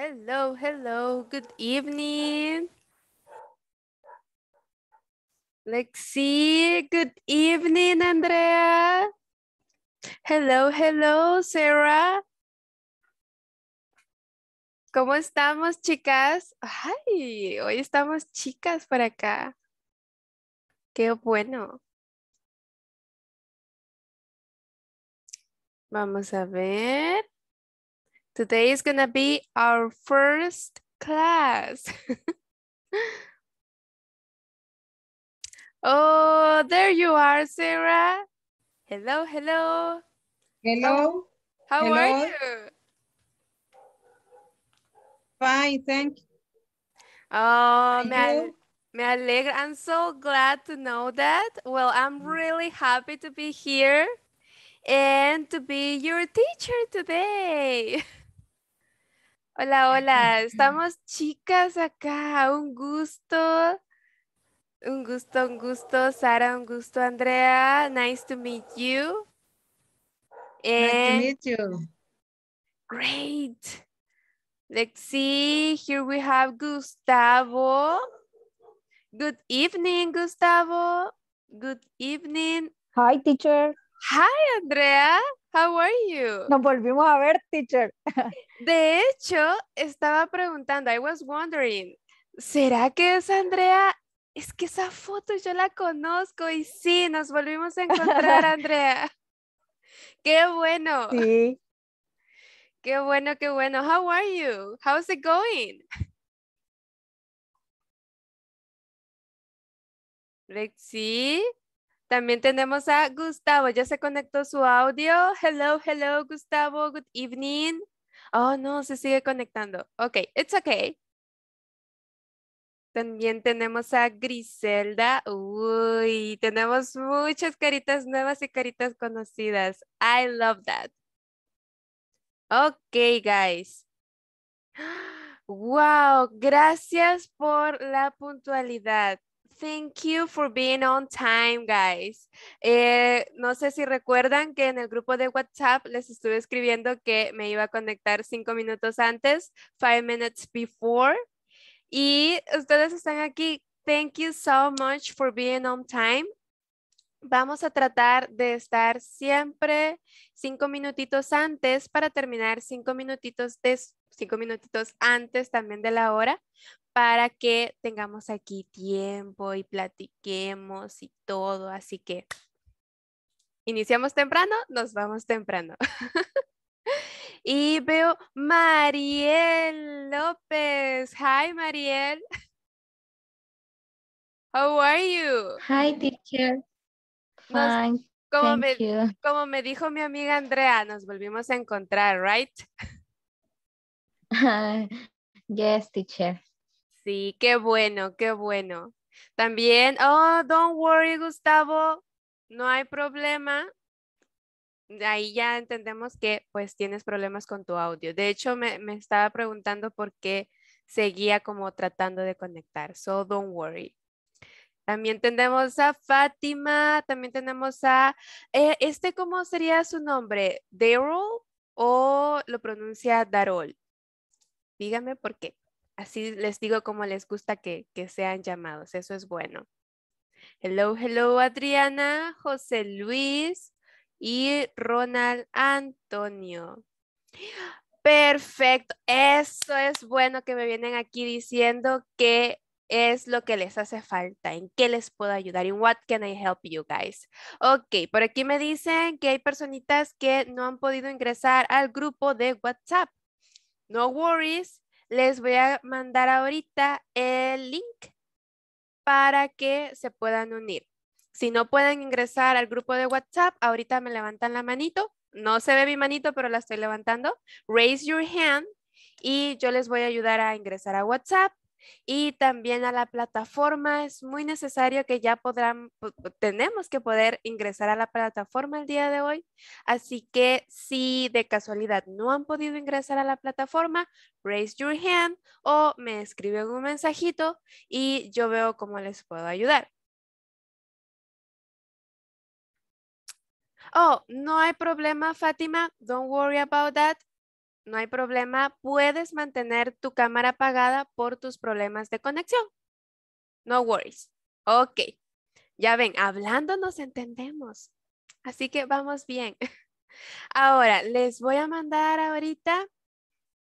Hello, hello, good evening. Lexi, good evening, Andrea. Hello, hello, Sarah. ¿Cómo estamos, chicas? Ay, hoy estamos chicas por acá. Qué bueno. Vamos a ver. Today is gonna be our first class. oh, there you are, Sarah. Hello, hello. Hello. How, how hello. are you? Fine, thank you. Oh, man. Me alegra. I'm so glad to know that. Well, I'm mm. really happy to be here and to be your teacher today. Hola, hola, estamos chicas acá, un gusto. Un gusto, un gusto, Sara, un gusto, Andrea. Nice to meet you. nice to meet you. Great. Let's see, here we have Gustavo. Good evening, Gustavo. Good evening. Hi, teacher. Hi Andrea, how are you? Nos volvimos a ver, teacher. De hecho, estaba preguntando, I was wondering, ¿será que es Andrea? Es que esa foto yo la conozco y sí, nos volvimos a encontrar, Andrea. Qué bueno. Sí. Qué bueno, qué bueno. How are you? How's it going? También tenemos a Gustavo, ya se conectó su audio. Hello, hello, Gustavo, good evening. Oh, no, se sigue conectando. Ok, it's okay. También tenemos a Griselda. Uy, tenemos muchas caritas nuevas y caritas conocidas. I love that. Ok, guys. Wow, gracias por la puntualidad. Thank you for being on time, guys. Eh, no sé si recuerdan que en el grupo de WhatsApp les estuve escribiendo que me iba a conectar cinco minutos antes, five minutes before. Y ustedes están aquí. Thank you so much for being on time. Vamos a tratar de estar siempre cinco minutitos antes para terminar cinco minutitos, de, cinco minutitos antes también de la hora para que tengamos aquí tiempo y platiquemos y todo. Así que iniciamos temprano, nos vamos temprano. y veo Mariel López. Hi, Mariel. How are you? Hi, teacher. Fine. como, me, como me dijo mi amiga Andrea, nos volvimos a encontrar, right? yes, teacher. Sí, qué bueno, qué bueno. También, oh, don't worry, Gustavo, no hay problema. Ahí ya entendemos que pues tienes problemas con tu audio. De hecho, me, estaba preguntando por qué seguía como tratando de conectar. So, don't worry. También tenemos a Fátima, también tenemos a, eh, este, ¿cómo sería su nombre? Daryl o lo pronuncia Darol. Dígame por qué así les digo como les gusta que, sean llamados, eso es bueno. Hello, hello Adriana, José Luis y Ronald Antonio. Perfecto, eso es bueno que me vienen aquí diciendo qué es lo que les hace falta, en qué les puedo ayudar, en what can I help you guys. Ok, por aquí me dicen que hay personitas que no han podido ingresar al grupo de WhatsApp. No worries, les voy a mandar ahorita el link para que se puedan unir. Si no pueden ingresar al grupo de WhatsApp, ahorita me levantan la manito. No se ve mi manito, pero la estoy levantando. Raise your hand y yo les voy a ayudar a ingresar a WhatsApp y también a la plataforma. Es muy necesario que ya podrán, tenemos que poder ingresar a la plataforma el día de hoy. Así que si de casualidad no han podido ingresar a la plataforma, raise your hand o me escriben un mensajito y yo veo cómo les puedo ayudar. Oh, no hay problema, Fátima. Don't worry about that no hay problema, puedes mantener tu cámara apagada por tus problemas de conexión. No worries. Ok, ya ven, hablando nos entendemos. Así que vamos bien. Ahora, les voy a mandar ahorita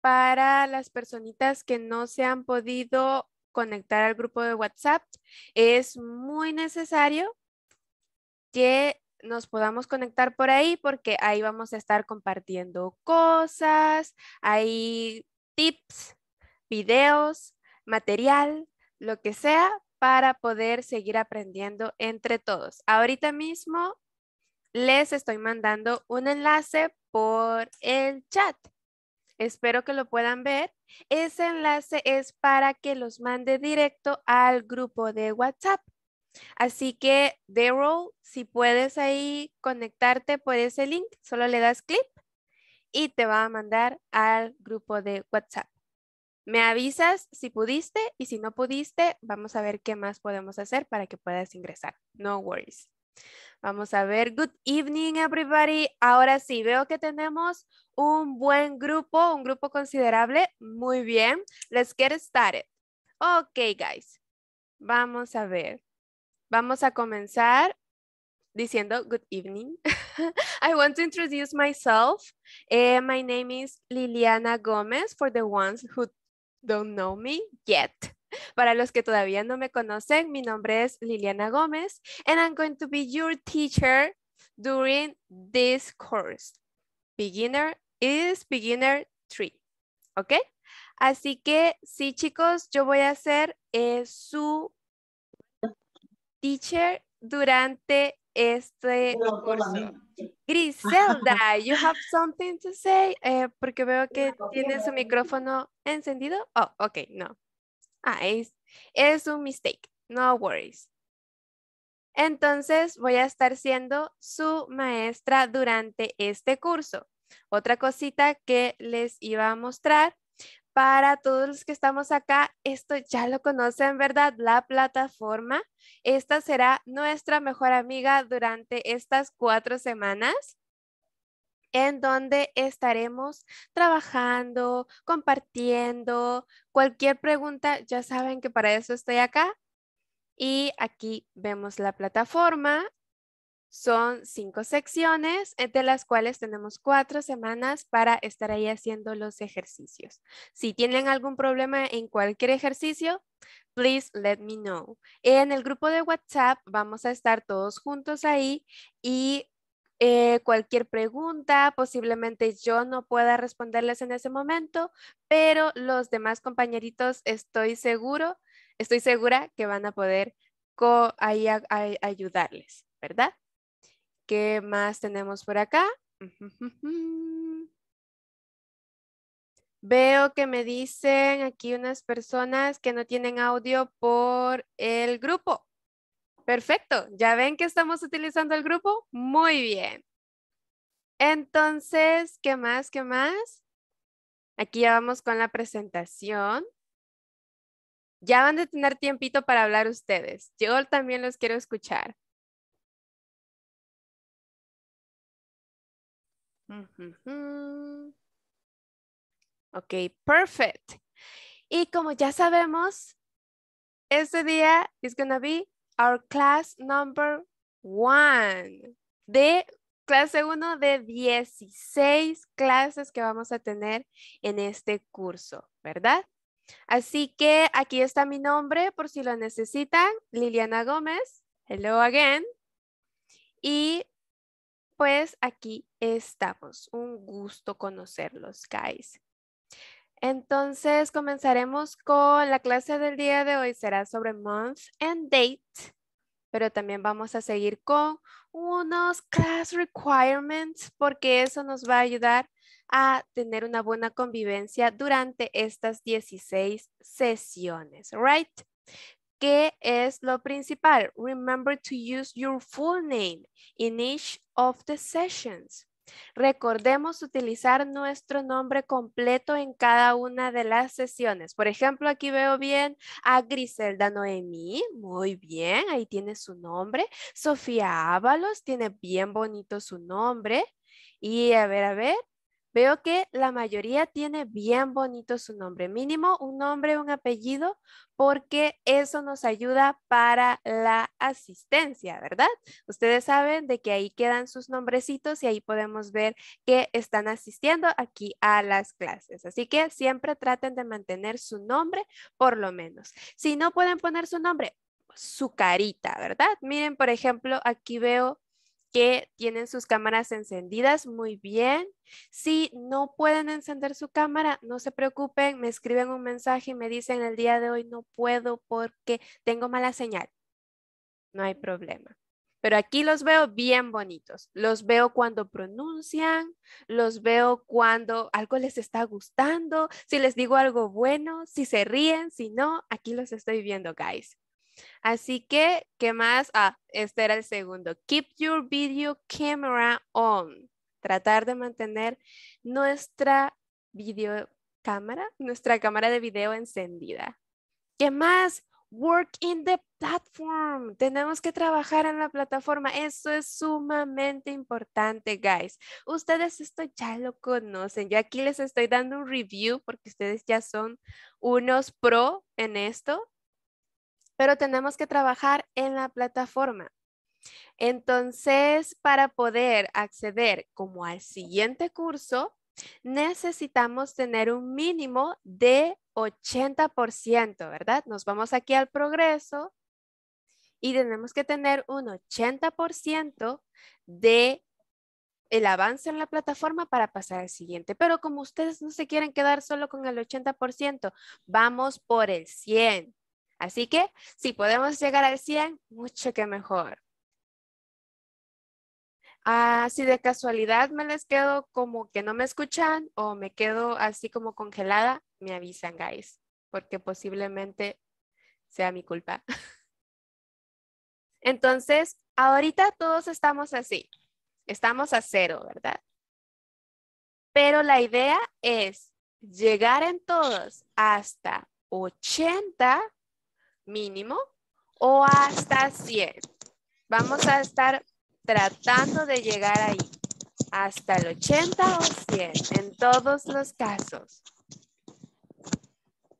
para las personitas que no se han podido conectar al grupo de WhatsApp. Es muy necesario que nos podamos conectar por ahí porque ahí vamos a estar compartiendo cosas, hay tips, videos, material, lo que sea para poder seguir aprendiendo entre todos. Ahorita mismo les estoy mandando un enlace por el chat. Espero que lo puedan ver. Ese enlace es para que los mande directo al grupo de WhatsApp. Así que, Daryl, si puedes ahí conectarte por ese link, solo le das clic y te va a mandar al grupo de WhatsApp. Me avisas si pudiste y si no pudiste, vamos a ver qué más podemos hacer para que puedas ingresar. No worries. Vamos a ver. Good evening, everybody. Ahora sí, veo que tenemos un buen grupo, un grupo considerable. Muy bien. Let's get started. Ok, guys. Vamos a ver. Vamos a comenzar diciendo good evening. I want to introduce myself. Eh, my name is Liliana Gómez for the ones who don't know me yet. Para los que todavía no me conocen, mi nombre es Liliana Gómez and I'm going to be your teacher during this course. Beginner is beginner three. ¿ok? Así que sí, chicos, yo voy a ser eh, su teacher durante este curso. Griselda, you have something to say? Eh, porque veo que tiene su micrófono encendido. Oh, ok, no. Ah, es, es un mistake. No worries. Entonces voy a estar siendo su maestra durante este curso. Otra cosita que les iba a mostrar para todos los que estamos acá, esto ya lo conocen, ¿verdad? La plataforma. Esta será nuestra mejor amiga durante estas cuatro semanas en donde estaremos trabajando, compartiendo. Cualquier pregunta, ya saben que para eso estoy acá. Y aquí vemos la plataforma son cinco secciones, entre eh, las cuales tenemos cuatro semanas para estar ahí haciendo los ejercicios. Si tienen algún problema en cualquier ejercicio, please let me know. En el grupo de WhatsApp vamos a estar todos juntos ahí y eh, cualquier pregunta, posiblemente yo no pueda responderles en ese momento, pero los demás compañeritos estoy seguro, estoy segura que van a poder ayudarles, ¿verdad? ¿qué más tenemos por acá? Veo que me dicen aquí unas personas que no tienen audio por el grupo. Perfecto, ¿ya ven que estamos utilizando el grupo? Muy bien. Entonces, ¿qué más? ¿Qué más? Aquí ya vamos con la presentación. Ya van a tener tiempito para hablar ustedes. Yo también los quiero escuchar. Ok, perfect. Y como ya sabemos, este día is gonna be our class number one de clase uno de 16 clases que vamos a tener en este curso, ¿verdad? Así que aquí está mi nombre por si lo necesitan, Liliana Gómez. Hello again. Y pues aquí estamos. Un gusto conocerlos, guys. Entonces comenzaremos con la clase del día de hoy. Será sobre month and date, pero también vamos a seguir con unos class requirements porque eso nos va a ayudar a tener una buena convivencia durante estas 16 sesiones, right? ¿Qué es lo principal? Remember to use your full name in each of the sessions. Recordemos utilizar nuestro nombre completo en cada una de las sesiones. Por ejemplo, aquí veo bien a Griselda Noemí. Muy bien, ahí tiene su nombre. Sofía Ábalos tiene bien bonito su nombre. Y a ver, a ver, Veo que la mayoría tiene bien bonito su nombre, mínimo un nombre, un apellido, porque eso nos ayuda para la asistencia, ¿verdad? Ustedes saben de que ahí quedan sus nombrecitos y ahí podemos ver que están asistiendo aquí a las clases. Así que siempre traten de mantener su nombre, por lo menos. Si no pueden poner su nombre, su carita, ¿verdad? Miren, por ejemplo, aquí veo que tienen sus cámaras encendidas muy bien. Si no pueden encender su cámara, no se preocupen, me escriben un mensaje y me dicen el día de hoy no puedo porque tengo mala señal. No hay problema. Pero aquí los veo bien bonitos. Los veo cuando pronuncian, los veo cuando algo les está gustando, si les digo algo bueno, si se ríen, si no, aquí los estoy viendo, guys. Así que, ¿qué más? Ah, este era el segundo. Keep your video camera on. Tratar de mantener nuestra video cámara nuestra cámara de video encendida. ¿Qué más? Work in the platform. Tenemos que trabajar en la plataforma. Eso es sumamente importante, guys. Ustedes esto ya lo conocen. Yo aquí les estoy dando un review porque ustedes ya son unos pro en esto pero tenemos que trabajar en la plataforma. Entonces, para poder acceder como al siguiente curso, necesitamos tener un mínimo de 80%, ¿verdad? Nos vamos aquí al progreso y tenemos que tener un 80% de el avance en la plataforma para pasar al siguiente. Pero como ustedes no se quieren quedar solo con el 80%, vamos por el 100. Así que si podemos llegar al 100, mucho que mejor. Ah, si de casualidad me les quedo como que no me escuchan o me quedo así como congelada, me avisan, guys, porque posiblemente sea mi culpa. Entonces, ahorita todos estamos así. Estamos a cero, ¿verdad? Pero la idea es llegar en todos hasta 80 mínimo o hasta 100. Vamos a estar tratando de llegar ahí, hasta el 80 o 100 en todos los casos.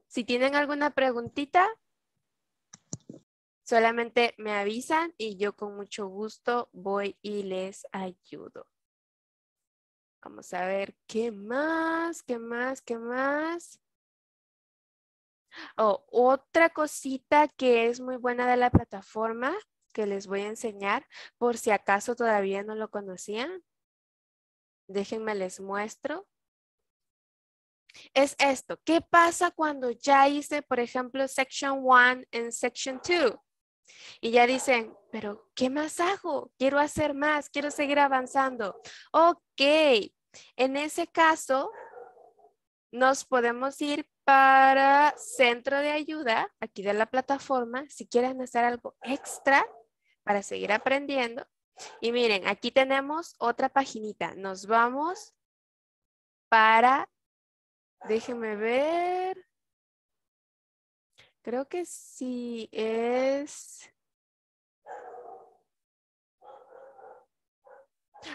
Si tienen alguna preguntita, solamente me avisan y yo con mucho gusto voy y les ayudo. Vamos a ver, ¿qué más? ¿Qué más? ¿Qué más? otra cosita que es muy buena de la plataforma que les voy a enseñar, por si acaso todavía no lo conocían. Déjenme les muestro. Es esto. ¿Qué pasa cuando ya hice, por ejemplo, Section 1 en Section 2? Y ya dicen, pero ¿qué más hago? Quiero hacer más, quiero seguir avanzando. Ok, en ese caso, nos podemos ir para centro de ayuda, aquí de la plataforma, si quieren hacer algo extra para seguir aprendiendo. Y miren, aquí tenemos otra paginita. Nos vamos para, déjenme ver, creo que sí es...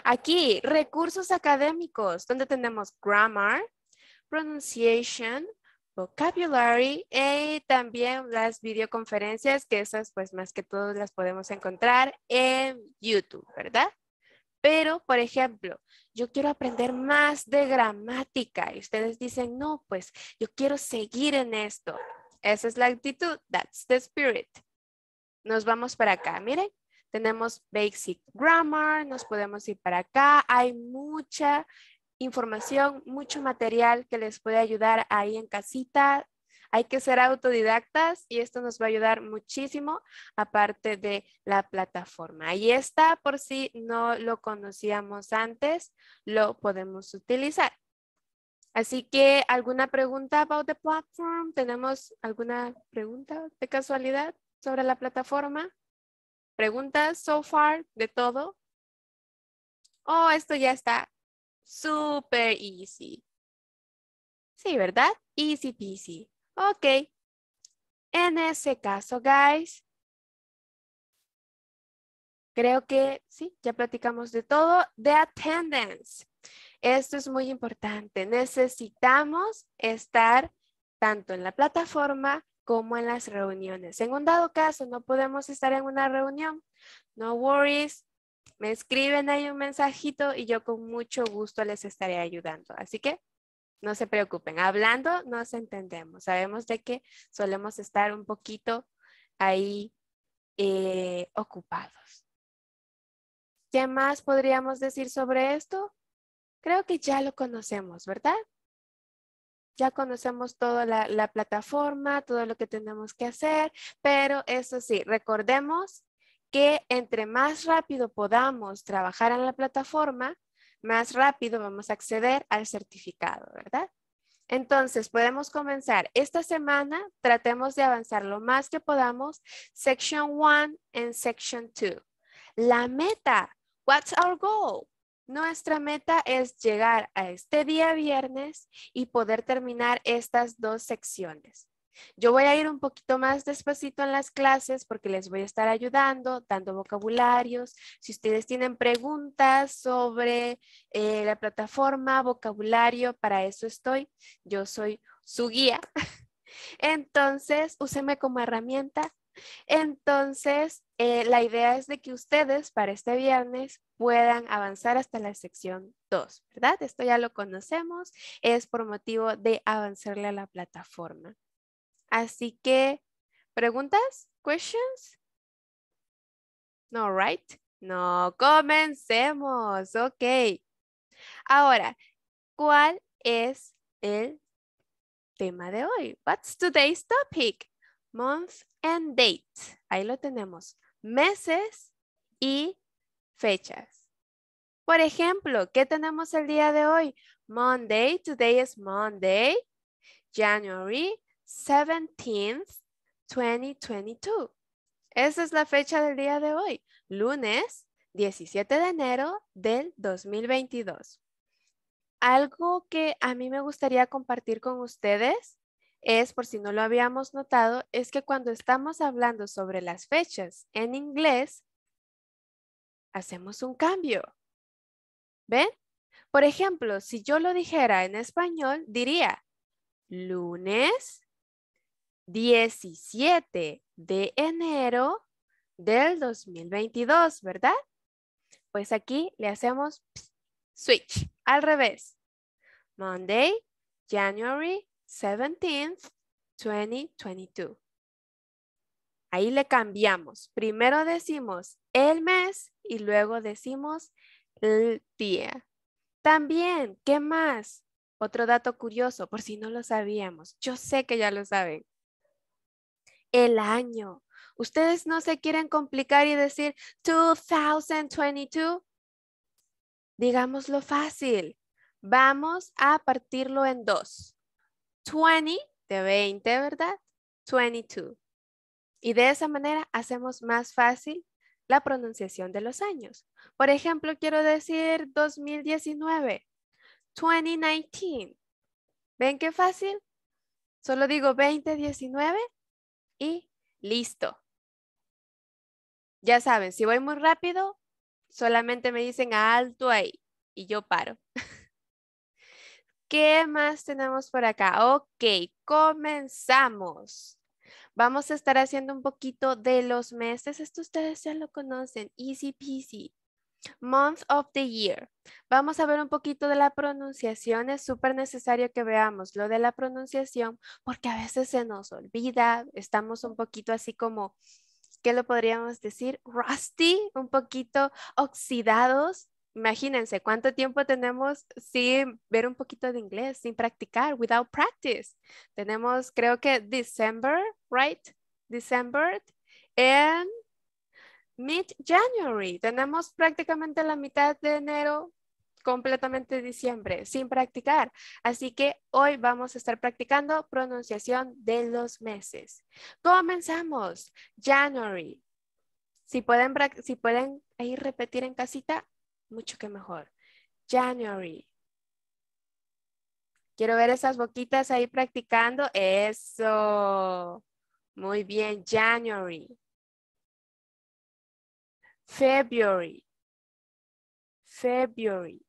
Aquí, recursos académicos, donde tenemos grammar, pronunciation, vocabulary y eh, también las videoconferencias, que esas pues más que todo las podemos encontrar en YouTube, ¿verdad? Pero, por ejemplo, yo quiero aprender más de gramática y ustedes dicen, no, pues yo quiero seguir en esto. Esa es la actitud, that's the spirit. Nos vamos para acá, miren, tenemos basic grammar, nos podemos ir para acá, hay mucha información, mucho material que les puede ayudar ahí en casita. Hay que ser autodidactas y esto nos va a ayudar muchísimo aparte de la plataforma. Ahí está, por si no lo conocíamos antes, lo podemos utilizar. Así que, ¿alguna pregunta about the platform? ¿Tenemos alguna pregunta de casualidad sobre la plataforma? ¿Preguntas so far de todo? Oh, esto ya está Super easy. Sí, ¿verdad? Easy peasy. Ok. En ese caso, guys, creo que sí, ya platicamos de todo. De attendance. Esto es muy importante. Necesitamos estar tanto en la plataforma como en las reuniones. En un dado caso, no podemos estar en una reunión. No worries, me escriben ahí un mensajito y yo con mucho gusto les estaré ayudando. Así que no se preocupen, hablando nos entendemos. Sabemos de que solemos estar un poquito ahí eh, ocupados. ¿Qué más podríamos decir sobre esto? Creo que ya lo conocemos, ¿verdad? Ya conocemos toda la plataforma, todo lo que tenemos que hacer, pero eso sí, recordemos que entre más rápido podamos trabajar en la plataforma, más rápido vamos a acceder al certificado, ¿verdad? Entonces, podemos comenzar esta semana, tratemos de avanzar lo más que podamos, Section 1 en Section 2. La meta, what's our goal? Nuestra meta es llegar a este día viernes y poder terminar estas dos secciones. Yo voy a ir un poquito más despacito en las clases porque les voy a estar ayudando, dando vocabularios. Si ustedes tienen preguntas sobre eh, la plataforma, vocabulario, para eso estoy. Yo soy su guía. Entonces, úsenme como herramienta. Entonces, eh, la idea es de que ustedes para este viernes puedan avanzar hasta la sección 2, ¿verdad? Esto ya lo conocemos, es por motivo de avanzarle a la plataforma. Así que, ¿preguntas? ¿Questions? No, right? No, comencemos. Ok. Ahora, ¿cuál es el tema de hoy? What's today's topic? Month and date. Ahí lo tenemos. Meses y fechas. Por ejemplo, ¿qué tenemos el día de hoy? Monday, today is Monday. January, 17 2022. Esa es la fecha del día de hoy, lunes 17 de enero del 2022. Algo que a mí me gustaría compartir con ustedes es, por si no lo habíamos notado, es que cuando estamos hablando sobre las fechas en inglés, hacemos un cambio. ¿Ven? Por ejemplo, si yo lo dijera en español, diría lunes 17 de enero del 2022, ¿verdad? Pues aquí le hacemos switch al revés. Monday, January 17th, 2022. Ahí le cambiamos. Primero decimos el mes y luego decimos el día. También, ¿qué más? Otro dato curioso, por si no lo sabíamos. Yo sé que ya lo saben el año. Ustedes no se quieren complicar y decir 2022. Digámoslo fácil. Vamos a partirlo en dos. 20 de 20, ¿verdad? 22. Y de esa manera hacemos más fácil la pronunciación de los años. Por ejemplo, quiero decir 2019, 2019. ¿Ven qué fácil? Solo digo 2019 y listo. Ya saben, si voy muy rápido, solamente me dicen alto ahí y yo paro. ¿Qué más tenemos por acá? Ok, comenzamos. Vamos a estar haciendo un poquito de los meses. Esto ustedes ya lo conocen. Easy peasy. Month of the year. Vamos a ver un poquito de la pronunciación. Es súper necesario que veamos lo de la pronunciación porque a veces se nos olvida. Estamos un poquito así como, ¿qué lo podríamos decir? Rusty, un poquito oxidados. Imagínense cuánto tiempo tenemos sin ver un poquito de inglés, sin practicar, without practice. Tenemos, creo que December, right? December and mid-January. Tenemos prácticamente la mitad de enero completamente diciembre sin practicar. Así que hoy vamos a estar practicando pronunciación de los meses. Comenzamos. January. Si pueden, si pueden ahí repetir en casita, mucho que mejor. January. Quiero ver esas boquitas ahí practicando. Eso. Muy bien, January. February. February.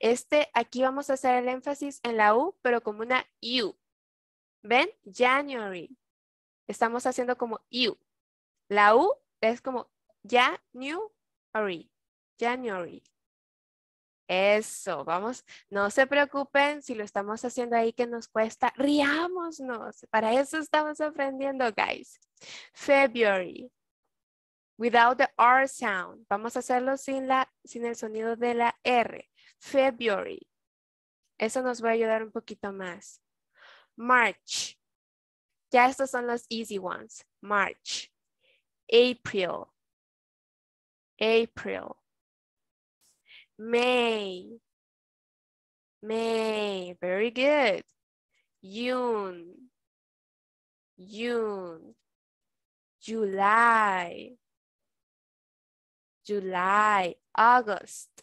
Este, aquí vamos a hacer el énfasis en la U, pero como una U. ¿Ven? January. Estamos haciendo como U. La U es como January. January. Eso, vamos, no se preocupen si lo estamos haciendo ahí que nos cuesta, riámonos, para eso estamos aprendiendo, guys. February, without the R sound. Vamos a hacerlo sin, sin el sonido de la R. February. Eso nos va a ayudar un poquito más. March. Ya estos son los easy ones. March. April. April. May. May. Very good. June. June. July. July, August,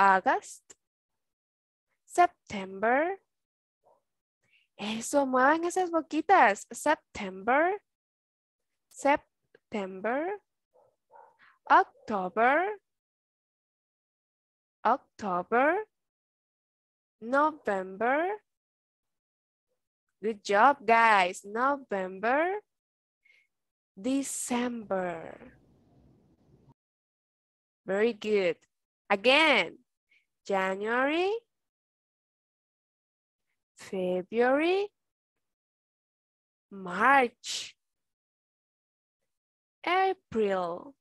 August, September. Eso, muevan esas boquitas. September, September, October, October, November. Good job, guys. November, December. Very good. Again, January, February, March, April,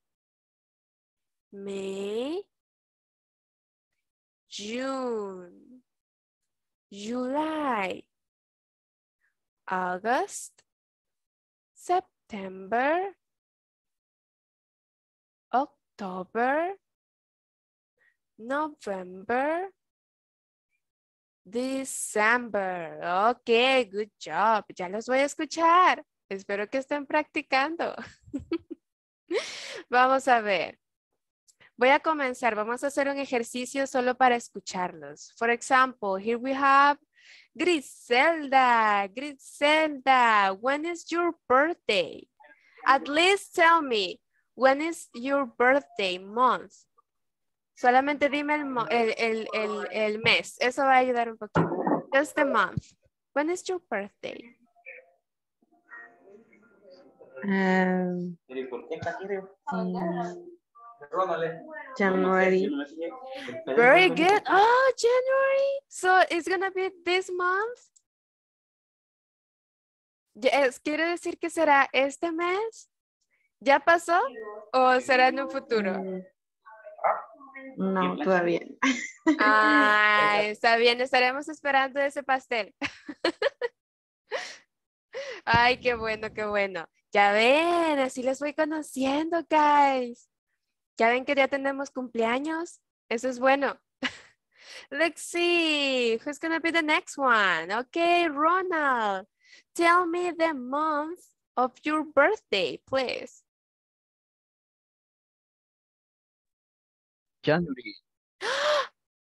May, June, July, August, September, October, November, December. Ok, good job. Ya los voy a escuchar. Espero que estén practicando. Vamos a ver. Voy a comenzar. Vamos a hacer un ejercicio solo para escucharlos. Por ejemplo here we have Griselda. Griselda, when is your birthday? At least tell me, When is your birthday month? Solamente dime el, el, el, el, mes. Eso va a ayudar un poquito. Just the month. When is your birthday? Um, January. Very good. Oh, January. So it's to be this month. Yes, quiere decir que será este mes. ¿Ya pasó o será en un futuro? No, todavía. Ay, ah, está bien, estaremos esperando ese pastel. Ay, qué bueno, qué bueno. Ya ven, así les voy conociendo, guys. Ya ven que ya tenemos cumpleaños. Eso es bueno. Let's see, who's gonna be the next one? Okay, Ronald, tell me the month of your birthday, please. January.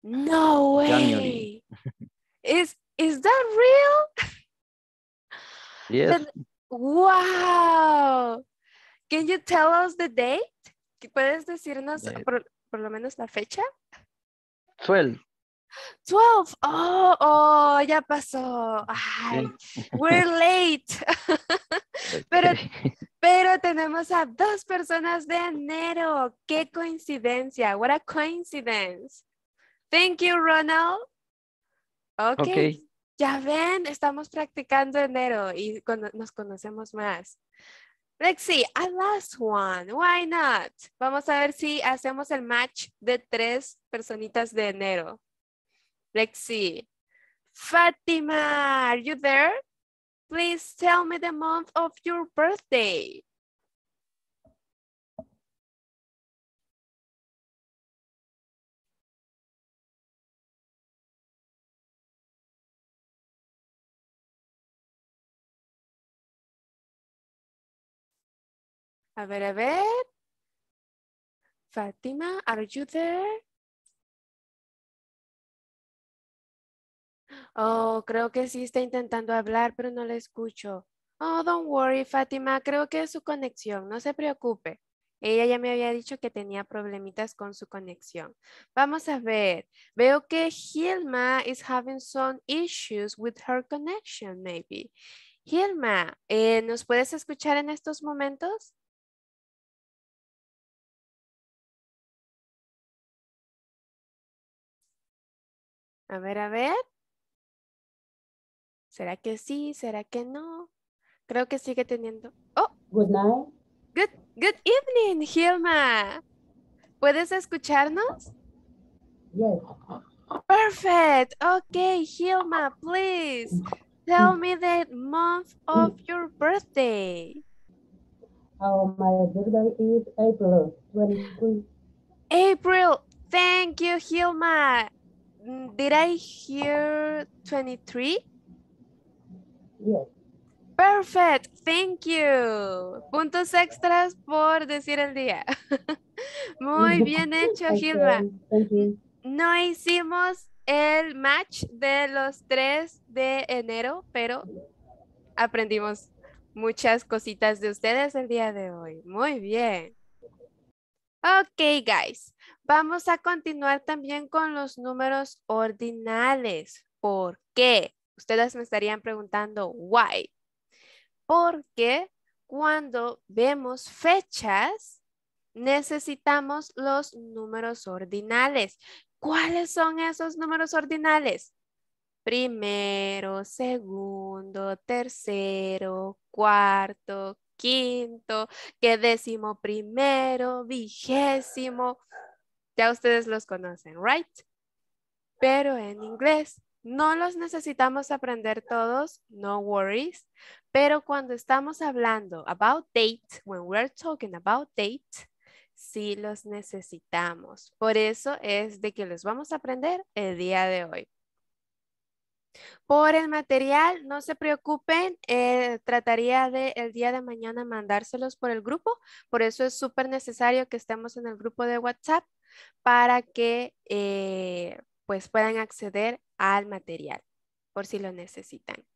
No way. January. Is is that real? Yes. wow. Can you tell us the date? ¿Puedes decirnos yeah. por, por, lo menos la fecha? 12. 12. Oh, oh, ya pasó. Ay, we're late. Pero pero tenemos a dos personas de enero. ¡Qué coincidencia! What a coincidence. Thank you, Ronald. Ok. okay. Ya ven, estamos practicando enero y nos conocemos más. Let's see, a last one. Why not? Vamos a ver si hacemos el match de tres personitas de enero. ¡Lexi! ¡Fátima! are you there? Please tell me the month of your birthday. A ver, a ver. Fatima, are you there? Oh, creo que sí está intentando hablar, pero no la escucho. Oh, don't worry, Fátima. Creo que es su conexión. No se preocupe. Ella ya me había dicho que tenía problemitas con su conexión. Vamos a ver. Veo que Hilma is having some issues with her connection, maybe. Hilma, eh, ¿nos puedes escuchar en estos momentos? A ver, a ver. ¿Será que sí? ¿Será que no? Creo que sigue teniendo. Oh. Good night. Good, good evening, Hilma. ¿Puedes escucharnos? Yes. Perfect. Okay, Hilma, please tell me the month of your birthday. Oh, my birthday is April 23. April. Thank you, Hilma. Mm, did I hear 23? Perfect, thank you. Puntos extras por decir el día. Muy bien hecho, Gilda. No hicimos el match de los 3 de enero, pero aprendimos muchas cositas de ustedes el día de hoy. Muy bien. Ok, guys. Vamos a continuar también con los números ordinales. ¿Por qué? ustedes me estarían preguntando, why? Porque cuando vemos fechas, necesitamos los números ordinales. ¿Cuáles son esos números ordinales? Primero, segundo, tercero, cuarto, quinto, que décimo primero, vigésimo. Ya ustedes los conocen, right? Pero en inglés no los necesitamos aprender todos, no worries, pero cuando estamos hablando about date, when we're talking about date, sí los necesitamos. Por eso es de que los vamos a aprender el día de hoy. Por el material, no se preocupen, eh, trataría de el día de mañana mandárselos por el grupo, por eso es súper necesario que estemos en el grupo de WhatsApp para que eh, pues puedan acceder al material por si lo necesitan.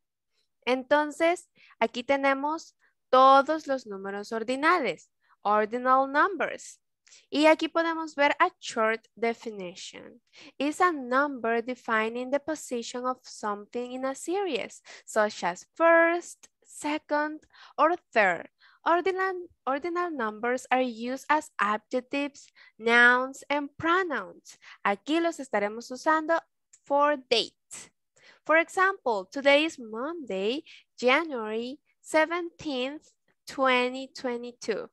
Entonces, aquí tenemos todos los números ordinales, ordinal numbers. Y aquí podemos ver a short definition. It's a number defining the position of something in a series, such as first, second, or third. Ordinal, ordinal numbers are used as adjectives, nouns, and pronouns. Aquí los estaremos usando for date. For example, today is Monday, January 17th, 2022.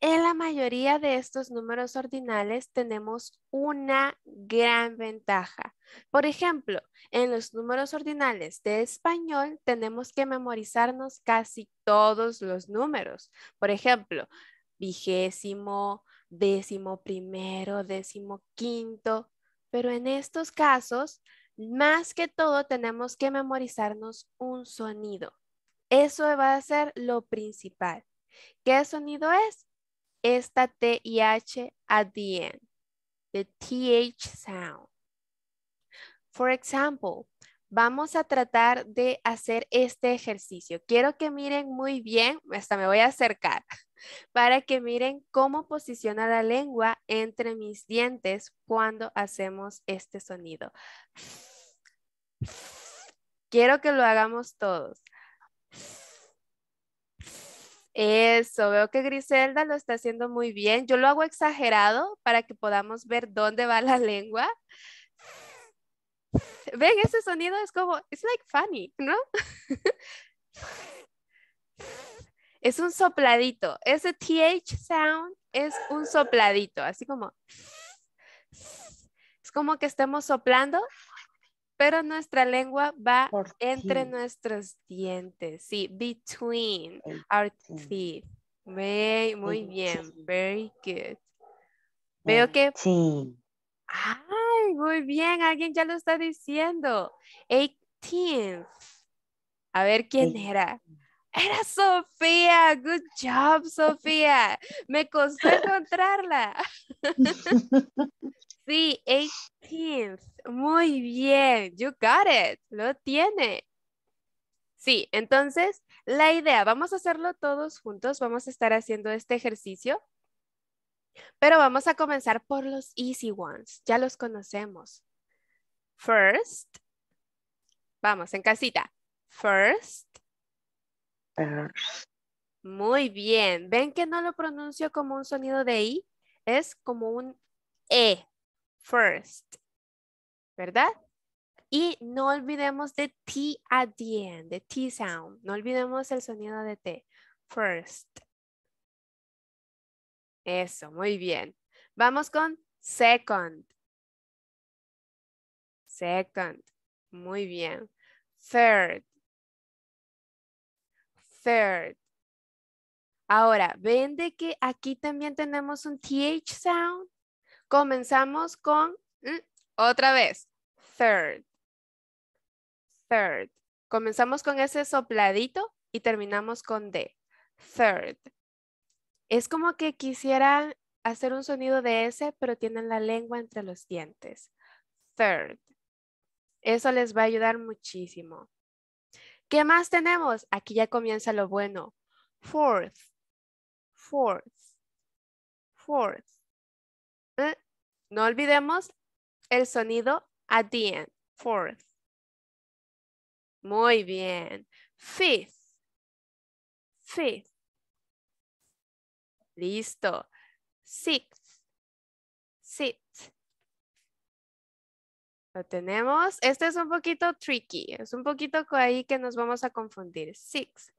En la mayoría de estos números ordinales tenemos una gran ventaja. Por ejemplo, en los números ordinales de español tenemos que memorizarnos casi todos los números. Por ejemplo, vigésimo, décimo primero, décimo quinto. Pero en estos casos, más que todo tenemos que memorizarnos un sonido. Eso va a ser lo principal. ¿Qué sonido es? Esta T-I-H at the end. The TH sound. Por ejemplo, vamos a tratar de hacer este ejercicio. Quiero que miren muy bien, hasta me voy a acercar, para que miren cómo posiciona la lengua entre mis dientes cuando hacemos este sonido. Quiero que lo hagamos todos. Eso, veo que Griselda lo está haciendo muy bien. Yo lo hago exagerado para que podamos ver dónde va la lengua. ¿Ven ese sonido? Es como, it's like funny, ¿no? es un sopladito. Ese TH sound es un sopladito, así como. Es como que estemos soplando pero nuestra lengua va entre nuestros dientes, sí, between our teeth. Muy, muy bien, very good. Veo que... Ay, muy bien, alguien ya lo está diciendo. 18. A ver quién era. Era Sofía. Good job, Sofía. Me costó encontrarla. Sí, 18th. Muy bien. You got it. Lo tiene. Sí, entonces la idea, vamos a hacerlo todos juntos, vamos a estar haciendo este ejercicio, pero vamos a comenzar por los easy ones, ya los conocemos. First, vamos en casita, first. First. Muy bien, ¿ven que no lo pronuncio como un sonido de I? Es como un E, first, ¿verdad? Y no olvidemos de T at the end, de T sound. No olvidemos el sonido de T. First. Eso, muy bien. Vamos con second. Second. Muy bien. Third. Third. Ahora, ven de que aquí también tenemos un TH sound. Comenzamos con mm, otra vez. Third. Third. Comenzamos con ese sopladito y terminamos con D. Third. Es como que quisieran hacer un sonido de S, pero tienen la lengua entre los dientes. Third. Eso les va a ayudar muchísimo. ¿Qué más tenemos? Aquí ya comienza lo bueno. Fourth. Fourth. Fourth no olvidemos el sonido at the end, fourth. Muy bien. Fifth. Fifth. Listo. Sixth. Sixth. Lo tenemos. Este es un poquito tricky. Es un poquito ahí que nos vamos a confundir. Sixth.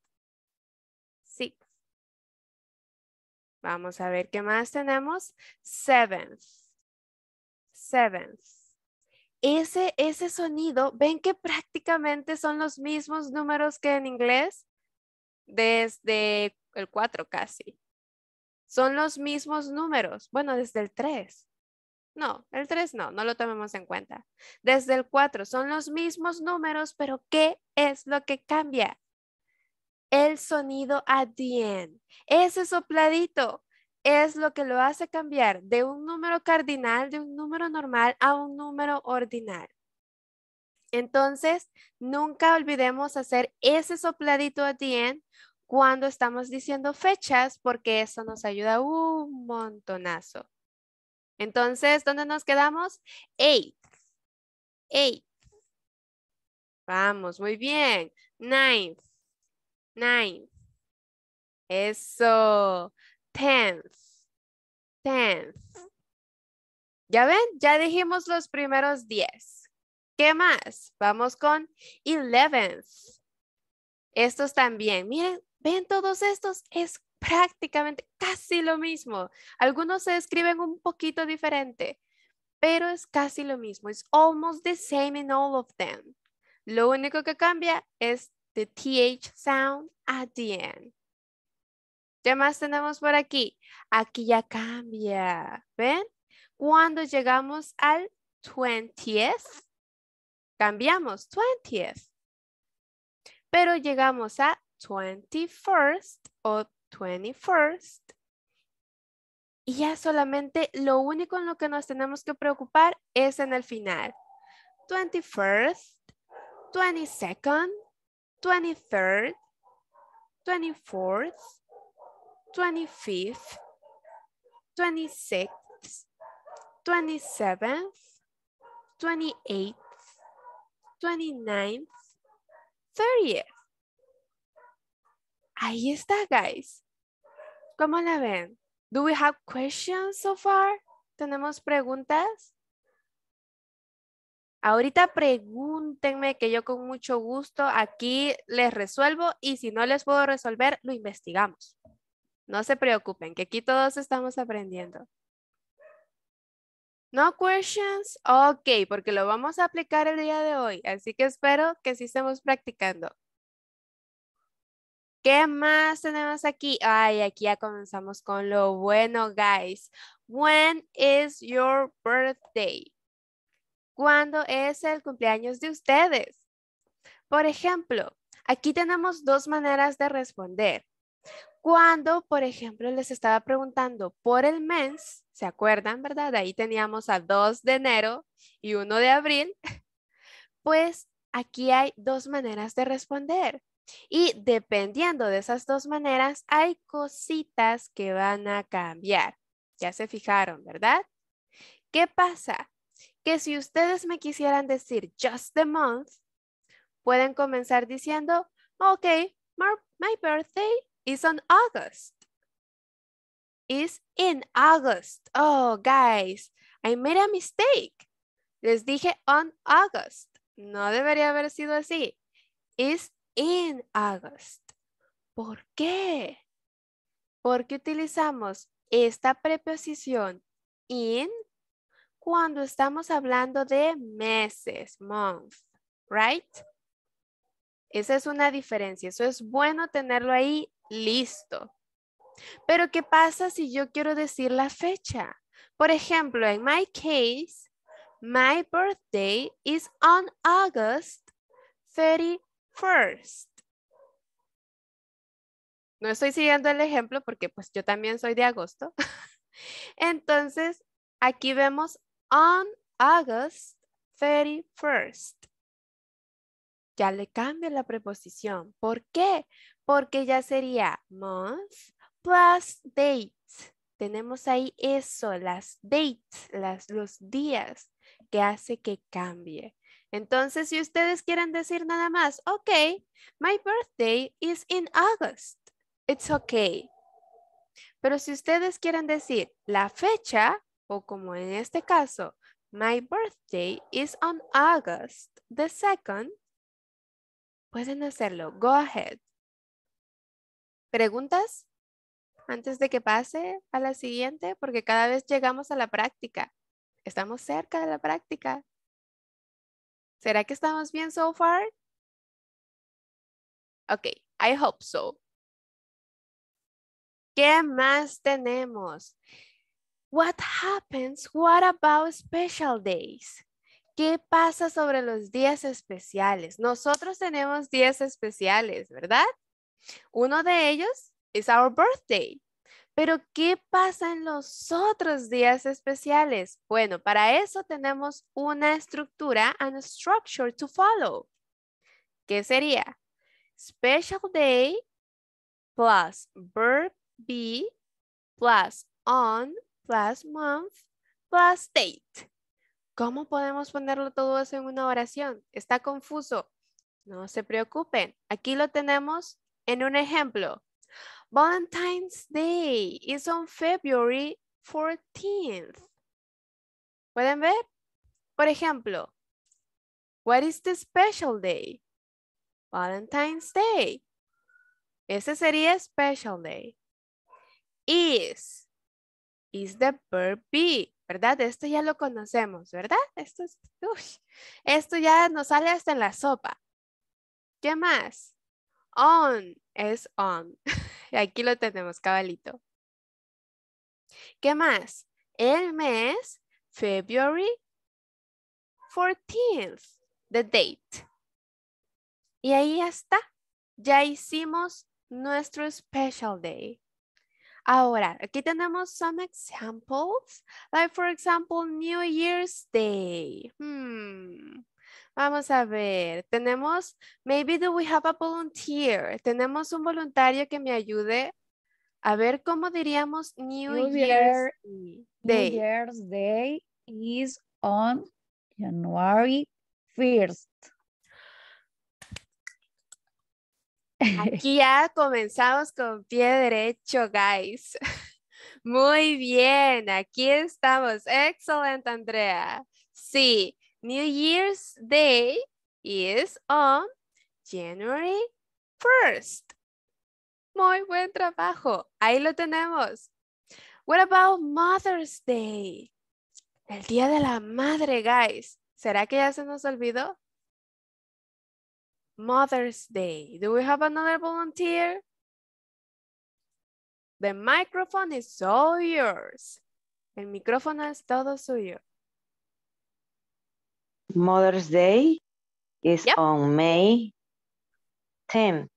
Vamos a ver qué más tenemos. Seventh. Seventh. Ese, ese sonido, ¿ven que prácticamente son los mismos números que en inglés? Desde el 4 casi. Son los mismos números. Bueno, desde el 3. No, el 3 no, no lo tomemos en cuenta. Desde el 4 son los mismos números, pero ¿qué es lo que cambia? el sonido at the end. Ese sopladito es lo que lo hace cambiar de un número cardinal, de un número normal a un número ordinal. Entonces, nunca olvidemos hacer ese sopladito at the end cuando estamos diciendo fechas, porque eso nos ayuda un montonazo. Entonces, ¿dónde nos quedamos? Eight. Eight. Vamos, muy bien. Ninth nine. Eso. 10. Tenth. ¿Ya ven? Ya dijimos los primeros diez. ¿Qué más? Vamos con eleventh. Estos también. Miren, ven todos estos. Es prácticamente casi lo mismo. Algunos se escriben un poquito diferente, pero es casi lo mismo. es almost the same in all of them. Lo único que cambia es the th sound at the end. ¿Qué más tenemos por aquí? Aquí ya cambia, ¿ven? Cuando llegamos al 20th, cambiamos 20th. Pero llegamos a 21st o 21st. Y ya solamente lo único en lo que nos tenemos que preocupar es en el final. 21st, 22nd, 23rd, 24th, 25th, 26th, 27th, 28th, 29th, 30th. Ahí está, guys. ¿Cómo la ven? Do we have questions so far? ¿Tenemos preguntas? Ahorita pregúntenme que yo con mucho gusto aquí les resuelvo y si no les puedo resolver, lo investigamos. No se preocupen, que aquí todos estamos aprendiendo. No questions, ok, porque lo vamos a aplicar el día de hoy, así que espero que sí estemos practicando. ¿Qué más tenemos aquí? Ay, aquí ya comenzamos con lo bueno, guys. When is your birthday? cuándo es el cumpleaños de ustedes. Por ejemplo, aquí tenemos dos maneras de responder. Cuando, por ejemplo, les estaba preguntando por el mes, ¿se acuerdan, verdad? Ahí teníamos a 2 de enero y 1 de abril. Pues aquí hay dos maneras de responder. Y dependiendo de esas dos maneras, hay cositas que van a cambiar. Ya se fijaron, ¿verdad? ¿Qué pasa? que si ustedes me quisieran decir just the month, pueden comenzar diciendo, ok, my birthday is on August. Is in August. Oh, guys, I made a mistake. Les dije on August. No debería haber sido así. Is in August. ¿Por qué? Porque utilizamos esta preposición in cuando estamos hablando de meses, month, right? Esa es una diferencia. Eso es bueno tenerlo ahí listo. Pero ¿qué pasa si yo quiero decir la fecha? Por ejemplo, en my case, my birthday is on August 31st. No estoy siguiendo el ejemplo porque pues yo también soy de agosto. Entonces, aquí vemos on August 31st. Ya le cambia la preposición. ¿Por qué? Porque ya sería month plus date. Tenemos ahí eso, las dates, las, los días que hace que cambie. Entonces, si ustedes quieren decir nada más, ok, my birthday is in August. It's okay. Pero si ustedes quieren decir la fecha, o como en este caso, my birthday is on August the 2nd. Pueden hacerlo. Go ahead. ¿Preguntas? Antes de que pase a la siguiente, porque cada vez llegamos a la práctica. Estamos cerca de la práctica. ¿Será que estamos bien so far? Ok, I hope so. ¿Qué más tenemos? What happens? What about special days? ¿Qué pasa sobre los días especiales? Nosotros tenemos días especiales, ¿verdad? Uno de ellos es our birthday. Pero ¿qué pasa en los otros días especiales? Bueno, para eso tenemos una estructura, and structure to follow. ¿Qué sería? Special day plus birthday be plus on plus month, plus date. ¿Cómo podemos ponerlo todo eso en una oración? Está confuso. No se preocupen. Aquí lo tenemos en un ejemplo. Valentine's Day is on February 14th. ¿Pueden ver? Por ejemplo, what is the special day? Valentine's Day. Ese sería special day. Is is the verb ¿verdad? Esto ya lo conocemos, ¿verdad? Esto, es, esto ya nos sale hasta en la sopa. ¿Qué más? On es on. Aquí lo tenemos, cabalito. ¿Qué más? El mes, February 14th, the date. Y ahí está. Ya hicimos nuestro special day. Ahora, aquí tenemos some examples, like for example, New Year's Day. Hmm, vamos a ver, tenemos, maybe do we have a volunteer? Tenemos un voluntario que me ayude a ver cómo diríamos New, New Year's Day. New Year's Day is on January 1st. Aquí ya comenzamos con pie derecho, guys. Muy bien, aquí estamos. Excelente, Andrea. Sí, New Year's Day is on January 1st. Muy buen trabajo. Ahí lo tenemos. What about Mother's Day? El Día de la Madre, guys. ¿Será que ya se nos olvidó? Mother's Day. Do we have another volunteer? The microphone is all yours. El micrófono es todo suyo. Mother's Day is yep. on May tenth.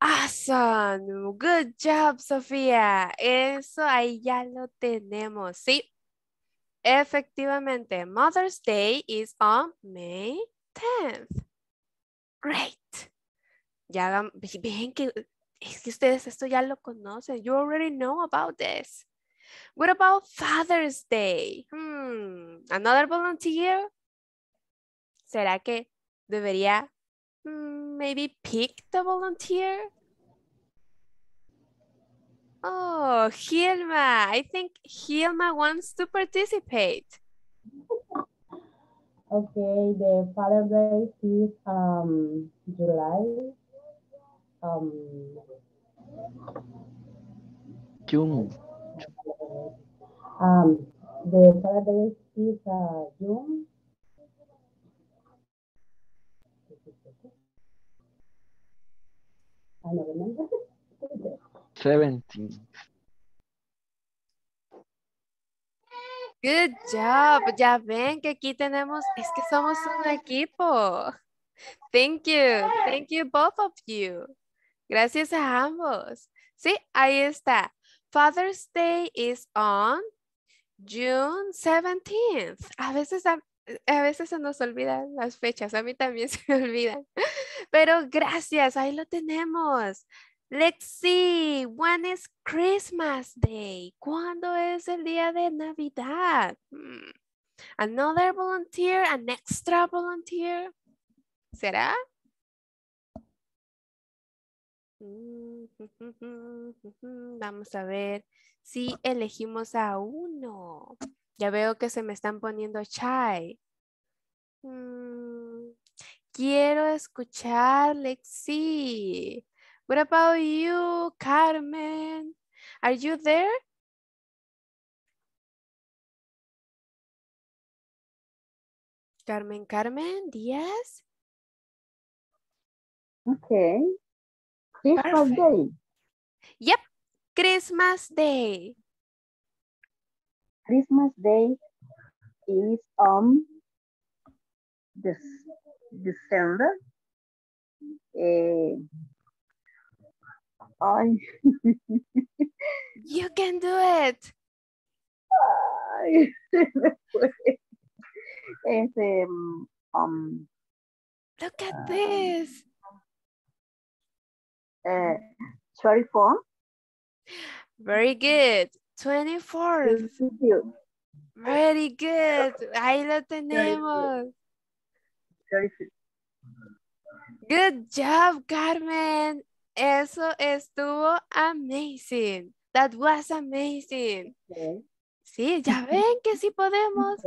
Awesome. Good job, Sofía. Eso ahí ya lo tenemos, ¿sí? Efectivamente, Mother's Day is on May 10th great. Ya ven que, es que ustedes esto ya lo conocen. You already know about this. What about Father's Day? Hmm, another volunteer? ¿Será que debería hmm, maybe pick the volunteer? Oh, Hilma, I think Hilma wants to participate. Okay, the Father Day is um, July. Um, June. Um, the Father Day is uh, June. I don't remember. Seventeen. Good job. Pues ya ven que aquí tenemos, es que somos un equipo. Thank you. Thank you both of you. Gracias a ambos. Sí, ahí está. Father's Day is on June 17th. A veces, a, a veces se nos olvidan las fechas. A mí también se me olvidan. Pero gracias, ahí lo tenemos. Let's see, when is Christmas Day? ¿Cuándo es el día de Navidad? Hmm. Another volunteer, an extra volunteer. ¿Será? Mm, vamos a ver si elegimos a uno. Ya veo que se me están poniendo chai. Hmm. Quiero escuchar, Lexi. What about you, Carmen? Are you there? Carmen, Carmen, Diaz? Okay. Christmas Perfect. Day. Yep, Christmas Day. Christmas Day is on this December uh, you can do it. Ay, este, um, Look at um, this. Uh, 24. Very good. 24. Very good. Ahí lo tenemos. Good job, Carmen. Eso estuvo amazing. That was amazing. Sí, ya ven que sí podemos.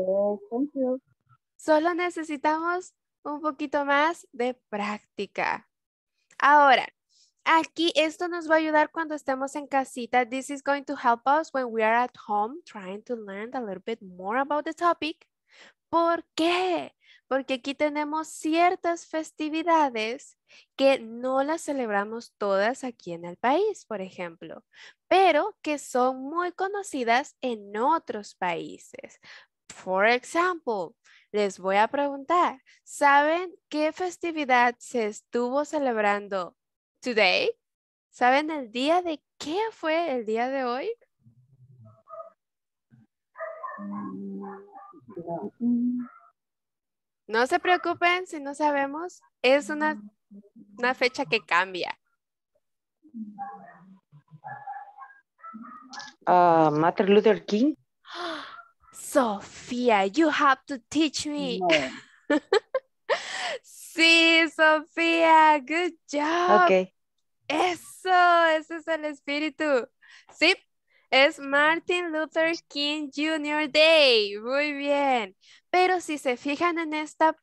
Solo necesitamos un poquito más de práctica. Ahora, aquí esto nos va a ayudar cuando estemos en casita. This is going to help us when we are at home trying to learn a little bit more about the topic. ¿Por qué? porque aquí tenemos ciertas festividades que no las celebramos todas aquí en el país, por ejemplo, pero que son muy conocidas en otros países. Por ejemplo, les voy a preguntar, ¿saben qué festividad se estuvo celebrando today? ¿Saben el día de qué fue el día de hoy? Mm, no se preocupen si no sabemos, es una, fecha que cambia. Ah, Martin Luther King. Sofía, you have to teach me. sí, Sofía, good job. Okay. Eso, ese es el espíritu. Sí, es Martin Luther King Jr. Day. Muy bien. Pero si se fijan en esta,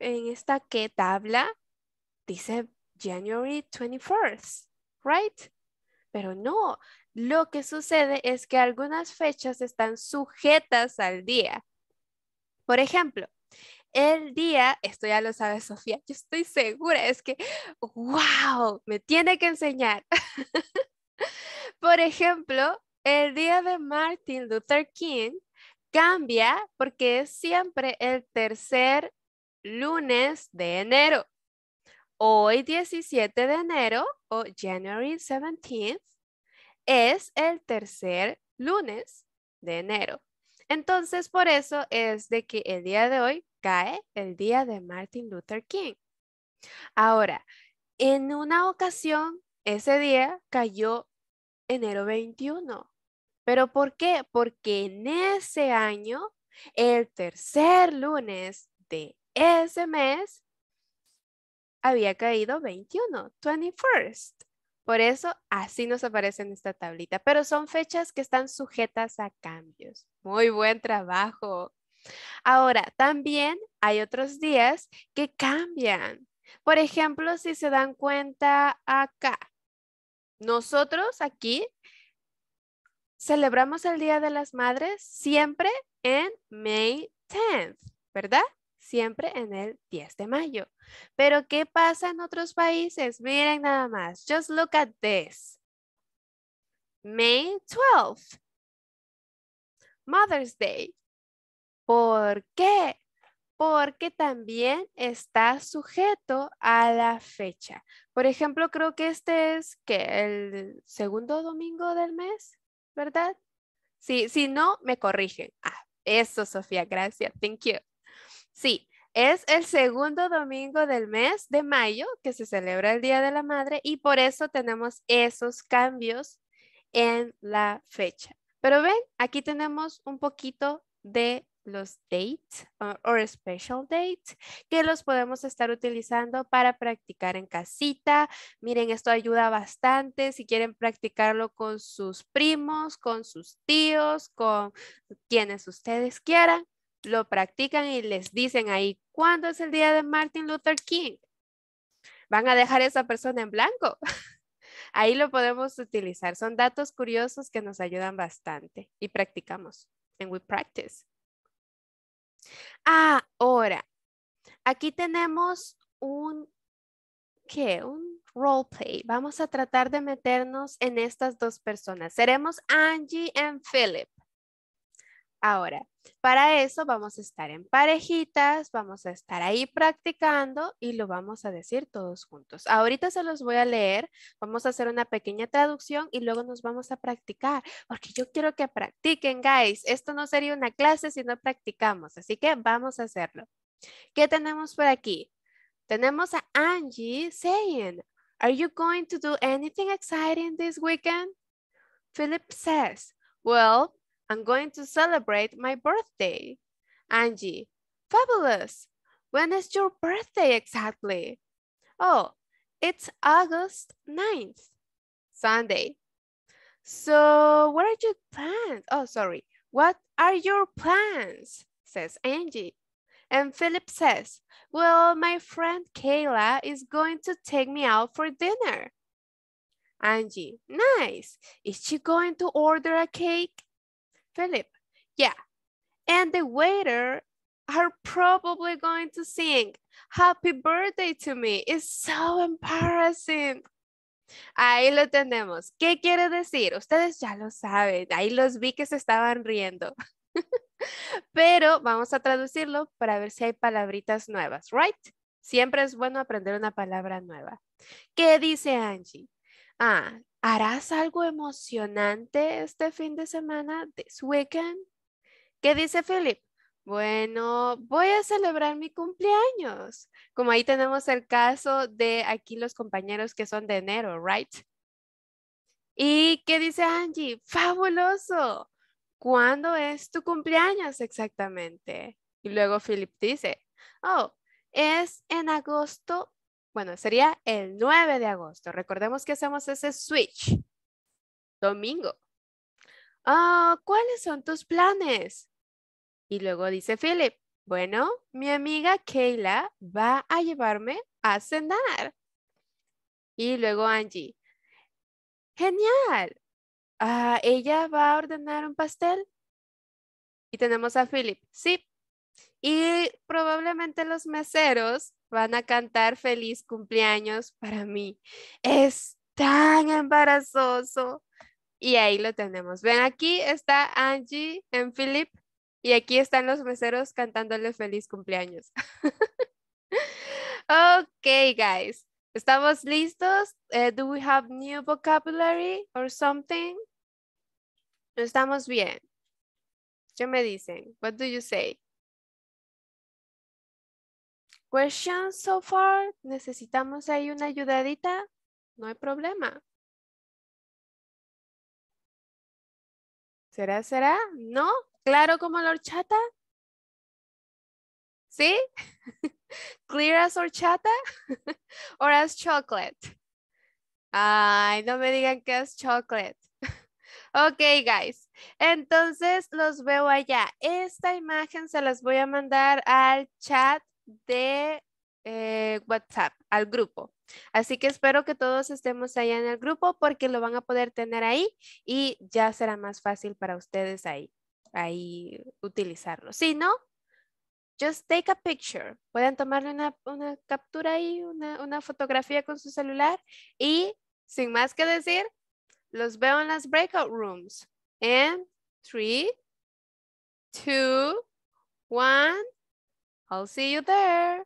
en esta que tabla, dice January 21st, right? Pero no, lo que sucede es que algunas fechas están sujetas al día. Por ejemplo, el día, esto ya lo sabe Sofía, yo estoy segura, es que, wow, me tiene que enseñar. Por ejemplo, el día de Martin Luther King cambia porque es siempre el tercer lunes de enero. Hoy 17 de enero o January 17th es el tercer lunes de enero. Entonces, por eso es de que el día de hoy cae el día de Martin Luther King. Ahora, en una ocasión, ese día cayó enero 21. ¿Pero por qué? Porque en ese año, el tercer lunes de ese mes, había caído 21, 21st. Por eso así nos aparece en esta tablita, pero son fechas que están sujetas a cambios. Muy buen trabajo. Ahora, también hay otros días que cambian. Por ejemplo, si se dan cuenta acá, nosotros aquí celebramos el Día de las Madres siempre en May 10th, ¿verdad? Siempre en el 10 de mayo. Pero ¿qué pasa en otros países? Miren nada más. Just look at this. May 12th. Mother's Day. ¿Por qué? Porque también está sujeto a la fecha. Por ejemplo, creo que este es que el segundo domingo del mes, ¿verdad? Sí, si no, me corrigen. Ah, eso, Sofía, gracias. Thank you. Sí, es el segundo domingo del mes de mayo que se celebra el Día de la Madre y por eso tenemos esos cambios en la fecha. Pero ven, aquí tenemos un poquito de los dates o special dates que los podemos estar utilizando para practicar en casita. Miren, esto ayuda bastante si quieren practicarlo con sus primos, con sus tíos, con quienes ustedes quieran. Lo practican y les dicen ahí, ¿cuándo es el día de Martin Luther King? Van a dejar esa persona en blanco. Ahí lo podemos utilizar. Son datos curiosos que nos ayudan bastante y practicamos. And we practice. Ahora, aquí tenemos un, ¿qué? Un roleplay. Vamos a tratar de meternos en estas dos personas. Seremos Angie y Philip. Ahora, para eso vamos a estar en parejitas, vamos a estar ahí practicando y lo vamos a decir todos juntos. Ahorita se los voy a leer, vamos a hacer una pequeña traducción y luego nos vamos a practicar, porque yo quiero que practiquen, guys. Esto no sería una clase si no practicamos, así que vamos a hacerlo. ¿Qué tenemos por aquí? Tenemos a Angie saying, Are you going to do anything exciting this weekend? Philip says, Well, I'm going to celebrate my birthday. Angie, fabulous. When is your birthday exactly? Oh, it's August 9th, Sunday. So what are your plans? Oh, sorry. What are your plans? says Angie. And Philip says, well, my friend Kayla is going to take me out for dinner. Angie, nice. Is she going to order a cake? Philip, yeah. And the waiter are probably going to sing happy birthday to me. It's so embarrassing. Ahí lo tenemos. ¿Qué quiere decir? Ustedes ya lo saben. Ahí los vi que se estaban riendo. Pero vamos a traducirlo para ver si hay palabritas nuevas, ¿right? Siempre es bueno aprender una palabra nueva. ¿Qué dice Angie? Ah, ¿Harás algo emocionante este fin de semana, this weekend? ¿Qué dice Philip? Bueno, voy a celebrar mi cumpleaños. Como ahí tenemos el caso de aquí los compañeros que son de enero, ¿right? ¿Y qué dice Angie? Fabuloso. ¿Cuándo es tu cumpleaños exactamente? Y luego Philip dice, oh, es en agosto bueno, sería el 9 de agosto. Recordemos que hacemos ese switch. Domingo. Ah, ¿cuáles son tus planes? Y luego dice Philip, bueno, mi amiga Kayla va a llevarme a cenar. Y luego Angie, genial. Ah, ¿Ella va a ordenar un pastel? Y tenemos a Philip, sí. Y probablemente los meseros van a cantar feliz cumpleaños para mí. Es tan embarazoso. Y ahí lo tenemos. Ven, aquí está Angie en Philip y aquí están los meseros cantándole feliz cumpleaños. ok, guys. ¿Estamos listos? Eh, do we have new vocabulary or something? ¿Estamos bien? ¿Qué me dicen? What do you say? questions so far? ¿Necesitamos ahí una ayudadita? No hay problema. ¿Será, será? ¿No? ¿Claro como la horchata? ¿Sí? ¿Clear as horchata? ¿Or as chocolate? Ay, no me digan que es chocolate. Ok, guys. Entonces los veo allá. Esta imagen se las voy a mandar al chat de eh, WhatsApp al grupo. Así que espero que todos estemos allá en el grupo porque lo van a poder tener ahí y ya será más fácil para ustedes ahí, ahí utilizarlo. Si no, just take a picture. Pueden tomarle una, una captura ahí, una, una fotografía con su celular y sin más que decir, los veo en las breakout rooms. En 3, 2, 1. I'll see you there.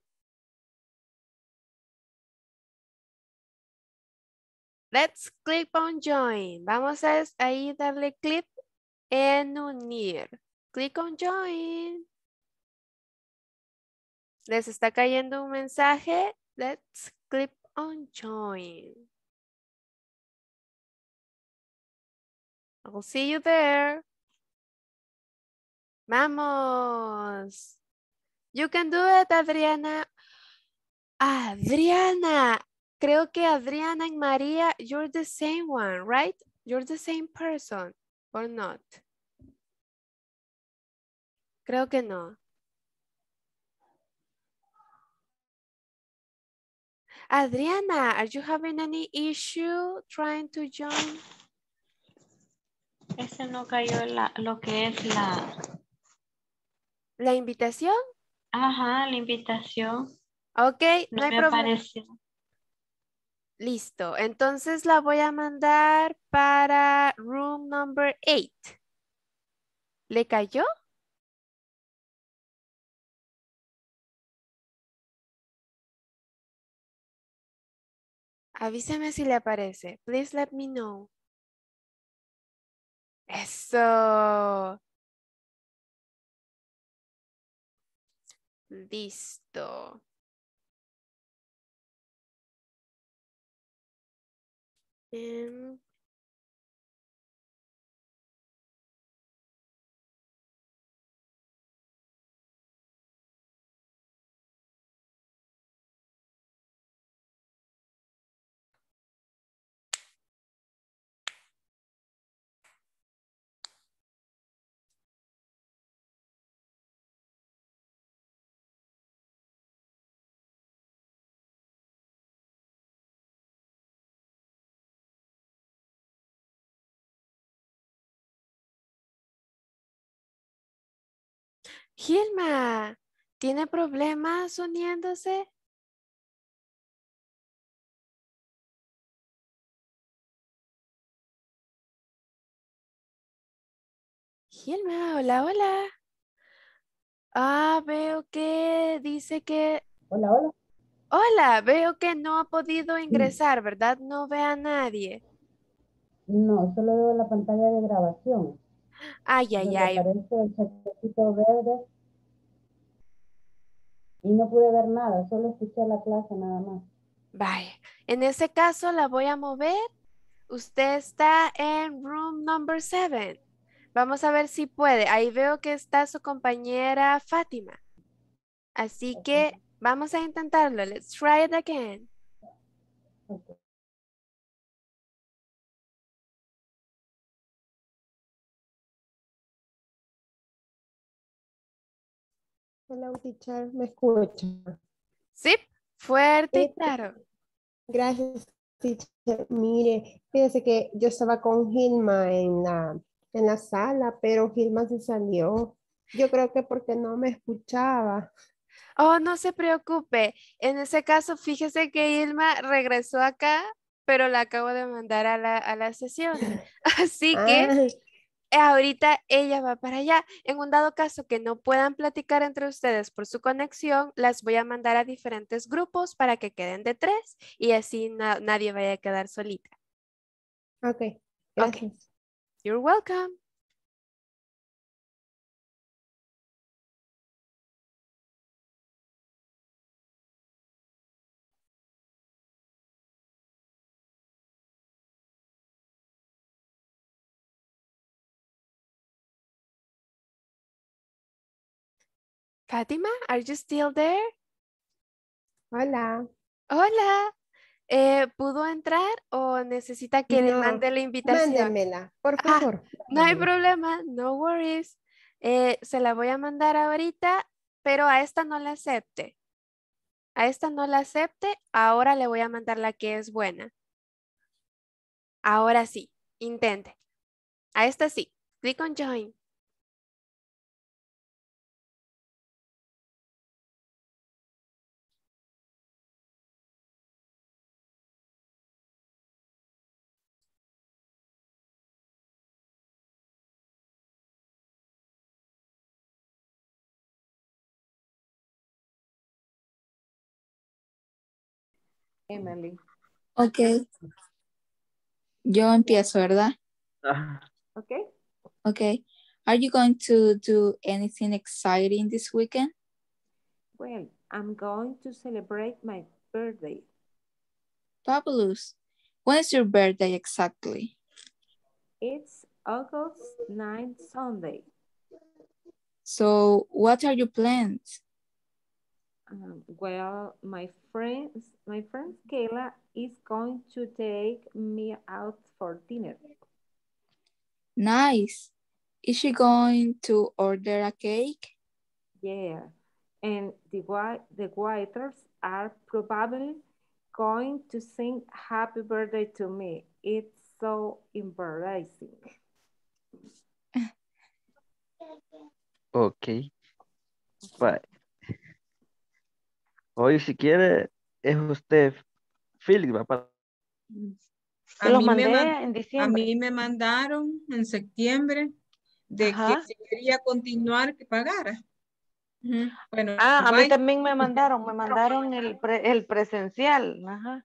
Let's click on join. Vamos a ahí darle click en unir. Click on join. Les está cayendo un mensaje. Let's click on join. I'll see you there. Vamos. You can do it, Adriana. Adriana, creo que Adriana y María, you're the same one, right? You're the same person, or not? Creo que no. Adriana, are you having any issue trying to join? Ese no cayó lo que es la... ¿La invitación? Ajá, la invitación. Ok, no, hay problema. Listo, entonces la voy a mandar para room number 8. ¿Le cayó? Avísame si le aparece. Please let me know. Eso. Listo. Bien. Em, Gilma, ¿tiene problemas uniéndose? Gilma, hola, hola. Ah, veo que dice que... Hola, hola. Hola, veo que no ha podido ingresar, ¿verdad? No ve a nadie. No, solo veo la pantalla de grabación. Ay, ay, ay. Y no pude ver nada, solo escuché la plaza, nada más. Vaya, en ese caso la voy a mover. Usted está en room number 7. Vamos a ver si puede. Ahí veo que está su compañera Fátima. Así que vamos a intentarlo. Let's try it again. Hola teacher, ¿me escucha? Sí, fuerte y eh, claro. Gracias, teacher. Mire, fíjese que yo estaba con Gilma en la, en la sala, pero Gilma se salió. Yo creo que porque no me escuchaba. Oh, no se preocupe. En ese caso, fíjese que Gilma regresó acá, pero la acabo de mandar a la, a sesión. Así que eh, ahorita ella va para allá. En un dado caso que no puedan platicar entre ustedes por su conexión, las voy a mandar a diferentes grupos para que queden de tres y así nadie vaya a quedar solita. Ok. Gracias. You're welcome. Fátima, are you still there? Hola. Hola. Eh, ¿Pudo entrar o necesita que le mande la invitación? Mándemela, por ah, favor. no hay problema, no worries. Eh, se la voy a mandar ahorita, pero a esta no la acepte. A esta no la acepte, ahora le voy a mandar la que es buena. Ahora sí, intente. A esta sí, clic on join. Emily. Ok. Yo empiezo, ¿verdad? Ah. Ok. Ok. Are you going to do anything exciting this weekend? Well, I'm going to celebrate my birthday. Fabulous. When is your birthday exactly? It's August 9th, Sunday. So what are your plans? Um, well, my friends, my friend Kayla is going to take me out for dinner. Nice. Is she going to order a cake? Yeah, and the, the waiters are probably going to sing happy birthday to me. It's so embarrassing. Okay, but Hoy, si quiere, es usted Félix, va A mí, me mandaron en septiembre de que si quería continuar, que pagara. Bueno, ah, a mí también me mandaron, me mandaron el, el presencial. Ajá.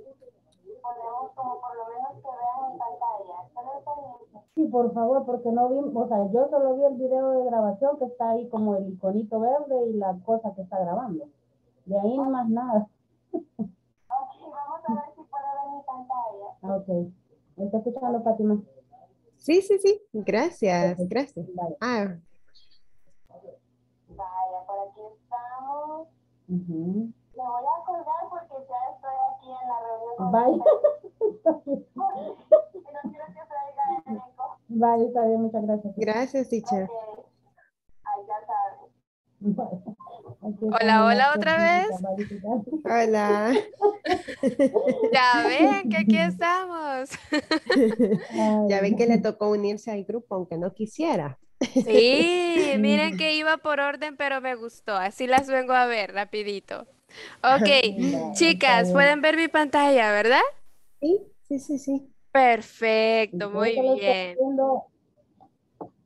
como por lo menos que vean en pantalla. Sí, por favor, porque no vi, o sea, yo solo vi el video de grabación que está ahí como el iconito verde y la cosa que está grabando. De ahí no más nada. Ok, vamos a ver si puedo ver mi pantalla. Ok. ¿Está escuchando, Fátima? Sí, sí, sí. Gracias, gracias. Ah. Vaya, por aquí estamos. Uh Me voy a colgar porque ya Bye. muchas gracias. Gracias, Hola, hola otra vez. Hola. ya ven que aquí estamos. ya ven que le tocó unirse al grupo aunque no quisiera. sí, miren que iba por orden pero me gustó. Así las vengo a ver rapidito. Ok, chicas, pueden ver mi pantalla, ¿verdad? Sí, sí, sí, sí. Perfecto, muy bien. solo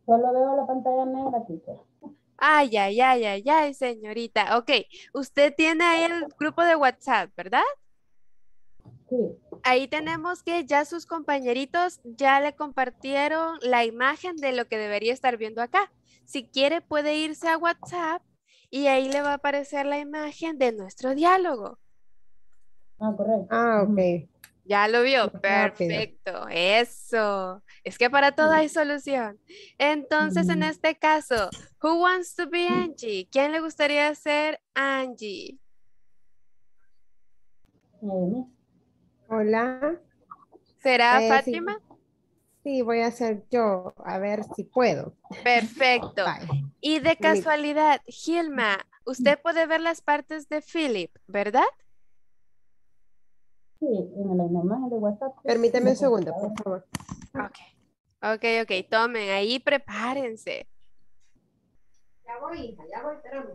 veo la pantalla negra, Ay, ay, ay, ay, ay, señorita. Ok, usted tiene ahí el grupo de WhatsApp, ¿verdad? Sí. Ahí tenemos que ya sus compañeritos ya le compartieron la imagen de lo que debería estar viendo acá. Si quiere puede irse a WhatsApp y ahí le va a aparecer la imagen de nuestro diálogo. Ah, correcto. Ah, ok. Ya lo vio, perfecto, eso. Es que para todo hay solución. Entonces, en este caso, who wants to be Angie? ¿Quién le gustaría ser Angie? Hola. ¿Será eh, Fátima? Sí, voy a hacer yo, a ver si puedo. Perfecto. Y de casualidad, Gilma, usted puede ver las partes de Philip, ¿verdad? Sí, en el de WhatsApp. Permítame un segundo, por favor. Ok, ok, ok, tomen ahí, prepárense. Ya voy, hija, ya voy, espérame.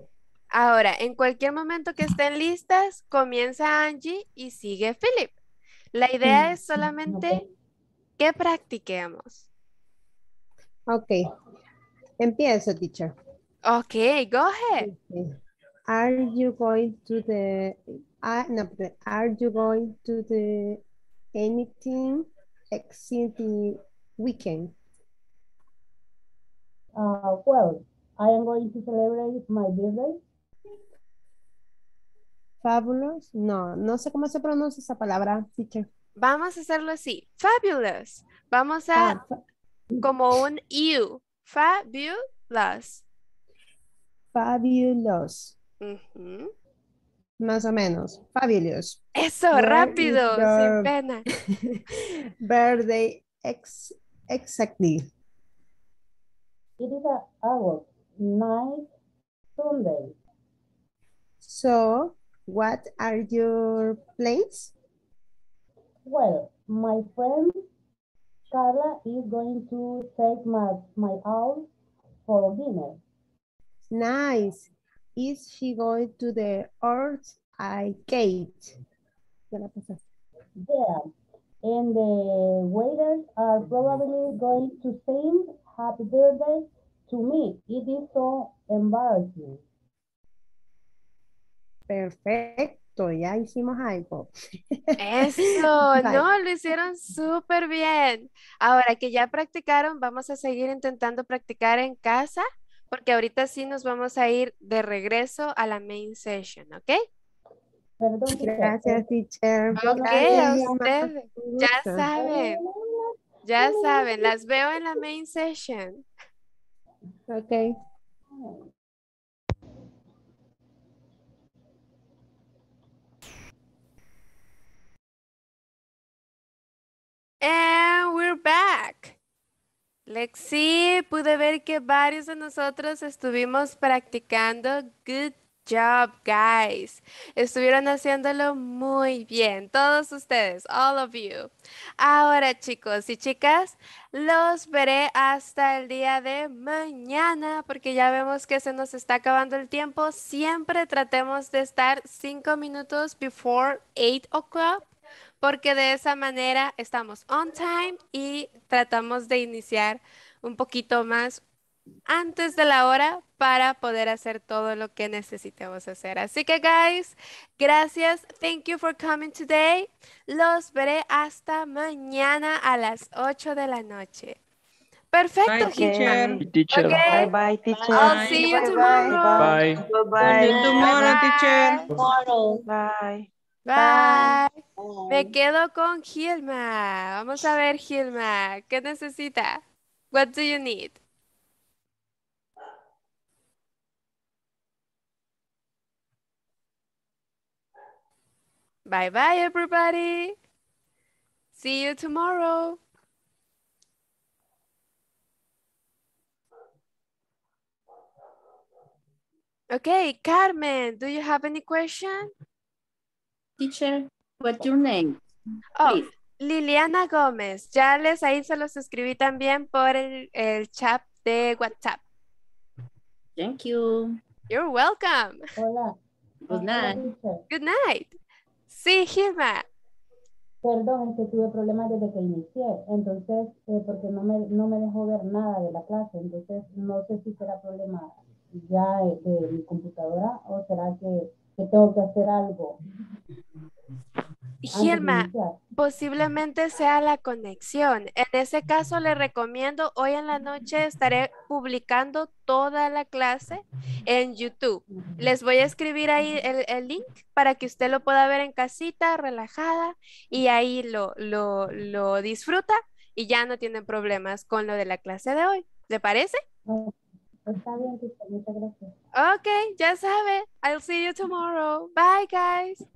Ahora, en cualquier momento que estén listas, comienza Angie y sigue Philip. La idea es solamente que practiquemos. Ok. Empiezo, teacher. Ok, go ahead. Are you going to the, uh, no, are you going to the anything exciting weekend? Uh, well, I am going to celebrate my birthday. Fabulous. No, no sé cómo se pronuncia esa palabra, teacher. Vamos a hacerlo así. Fabulous. Vamos a ah, como un you. Fabulous. Fabulous. Más o menos. Fabulous. Eso, rápido, sin pena. Birthday exactly. It is our night Sunday. So, what are your plans? Well, my friend Carla is going to take my, my out for dinner. Nice. Is she going to the Earth I Gate? Yeah. And the waiters are probably going to sing happy birthday to me. It is so embarrassing. Perfect. ya hicimos iPod. Eso, no, lo hicieron súper bien. Ahora que ya practicaron, vamos a seguir intentando practicar en casa, porque ahorita sí nos vamos a ir de regreso a la main session, ¿ok? gracias, teacher. Ok, a ustedes. Ya saben, ya saben, las veo en la main session. Ok. And we're back. Lexi, pude ver que varios de nosotros estuvimos practicando. Good job, guys. Estuvieron haciéndolo muy bien, todos ustedes, all of you. Ahora, chicos y chicas, los veré hasta el día de mañana porque ya vemos que se nos está acabando el tiempo. Siempre tratemos de estar cinco minutos before 8 o'clock porque de esa manera estamos on time y tratamos de iniciar un poquito más antes de la hora para poder hacer todo lo que necesitemos hacer. Así que guys, gracias. Thank you for coming today. Los veré hasta mañana a las 8 de la noche. Perfecto, Bye, bye, teacher. I'll see you tomorrow. Bye. Bye. Bye. tomorrow, teacher. Bye. Bye. Me quedo con Gilma. Vamos a ver, Gilma. ¿Qué necesita? What do you need? Bye bye, everybody. See you tomorrow. Okay, Carmen, do you have any question? Teacher, what's your name? Oh, Liliana Gómez. Ya les ahí se los escribí también por el, chat de WhatsApp. Thank you. You're welcome. Hola. Good night. Good night. Sí, Gilma. Perdón, que tuve problemas desde que inicié, entonces, eh, porque no me, dejó ver nada de la clase, entonces no sé si será problema ya de mi computadora o será que tengo que hacer algo. Gilma, posiblemente sea la conexión. En ese caso le recomiendo, hoy en la noche estaré publicando toda la clase en YouTube. Les voy a escribir ahí el, link para que usted lo pueda ver en casita, relajada, y ahí lo, lo, disfruta y ya no tienen problemas con lo de la clase de hoy. ¿Le parece? Está bien, Muchas gracias. Okay, ya sabe. I'll see you tomorrow. Bye, guys.